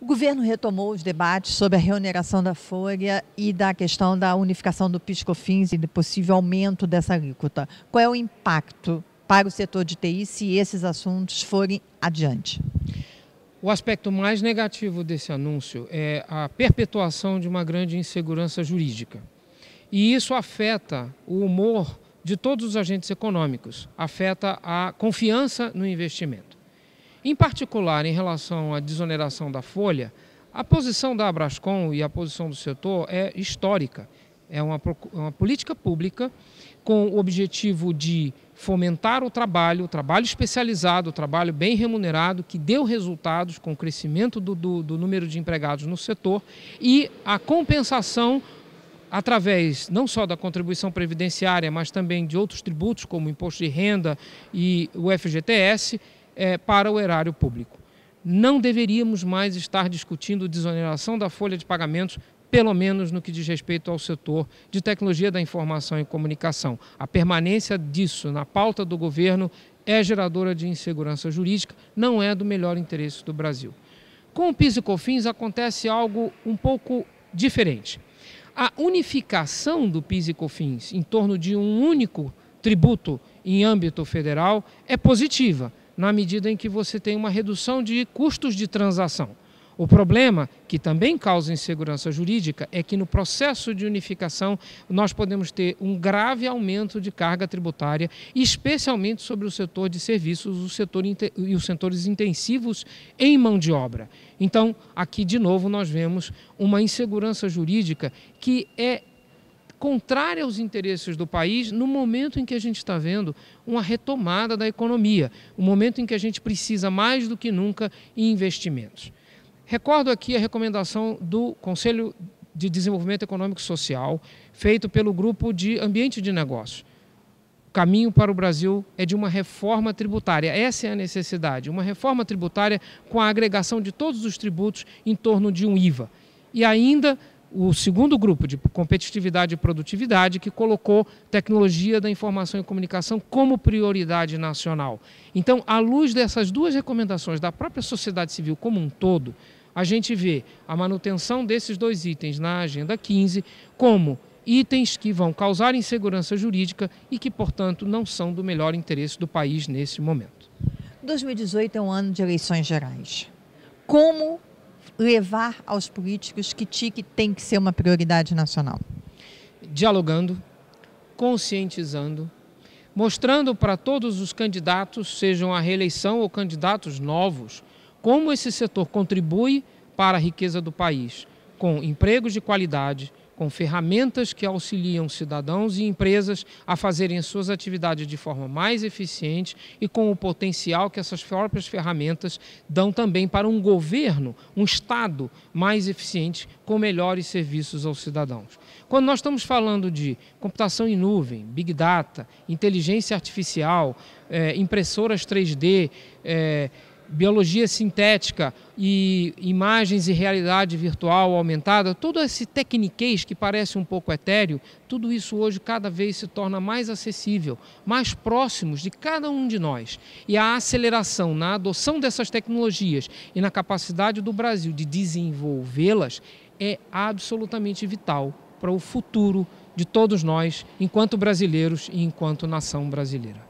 O governo retomou os debates sobre a reoneração da folha e da questão da unificação do PiscoFins e do possível aumento dessa alíquota. Qual é o impacto para o setor de TI se esses assuntos forem adiante? O aspecto mais negativo desse anúncio é a perpetuação de uma grande insegurança jurídica. E isso afeta o humor de todos os agentes econômicos, afeta a confiança no investimento. Em particular, em relação à desoneração da folha, a posição da Abrascom e a posição do setor é histórica. É uma, é uma política pública com o objetivo de fomentar o trabalho, o trabalho especializado, o trabalho bem remunerado, que deu resultados com o crescimento do, do, do, número de empregados no setor e a compensação através não só da contribuição previdenciária, mas também de outros tributos como o imposto de renda e o FGTS, é, para o erário público. Não deveríamos mais estar discutindo desoneração da folha de pagamentos pelo menos no que diz respeito ao setor de tecnologia da informação e comunicação. A permanência disso na pauta do governo é geradora de insegurança jurídica, não é do melhor interesse do Brasil. Com o PIS e COFINS acontece algo um pouco diferente. A unificação do PIS e COFINS em torno de um único tributo em âmbito federal é positiva, na medida em que você tem uma redução de custos de transação. O problema, que também causa insegurança jurídica, é que no processo de unificação nós podemos ter um grave aumento de carga tributária, especialmente sobre o setor de serviços o setor e os setores intensivos em mão de obra. Então, aqui de novo nós vemos uma insegurança jurídica que é contrária aos interesses do país no momento em que a gente está vendo uma retomada da economia, o um momento em que a gente precisa mais do que nunca em investimentos. Recordo aqui a recomendação do Conselho de Desenvolvimento Econômico e Social, feito pelo grupo de Ambiente de Negócios. O caminho para o Brasil é de uma reforma tributária. Essa é a necessidade, uma reforma tributária com a agregação de todos os tributos em torno de um IVA. E ainda o segundo grupo de competitividade e produtividade que colocou tecnologia da informação e comunicação como prioridade nacional. Então, à luz dessas duas recomendações da própria sociedade civil como um todo, a gente vê a manutenção desses dois itens na Agenda 15 como itens que vão causar insegurança jurídica e que, portanto, não são do melhor interesse do país nesse momento. 2018 é um ano de eleições gerais. Como levar aos políticos que TIC tem que ser uma prioridade nacional? Dialogando, conscientizando, mostrando para todos os candidatos, sejam à reeleição ou candidatos novos, como esse setor contribui para a riqueza do país, com empregos de qualidade, com ferramentas que auxiliam cidadãos e empresas a fazerem suas atividades de forma mais eficiente e com o potencial que essas próprias ferramentas dão também para um governo, um Estado mais eficiente, com melhores serviços aos cidadãos. Quando nós estamos falando de computação em nuvem, Big Data, inteligência artificial, eh, impressoras 3D, biologia sintética e imagens e realidade virtual aumentada, todo esse tecniquez que parece um pouco etéreo, tudo isso hoje cada vez se torna mais acessível, mais próximos de cada um de nós. E a aceleração na adoção dessas tecnologias e na capacidade do Brasil de desenvolvê-las é absolutamente vital para o futuro de todos nós, enquanto brasileiros e enquanto nação brasileira.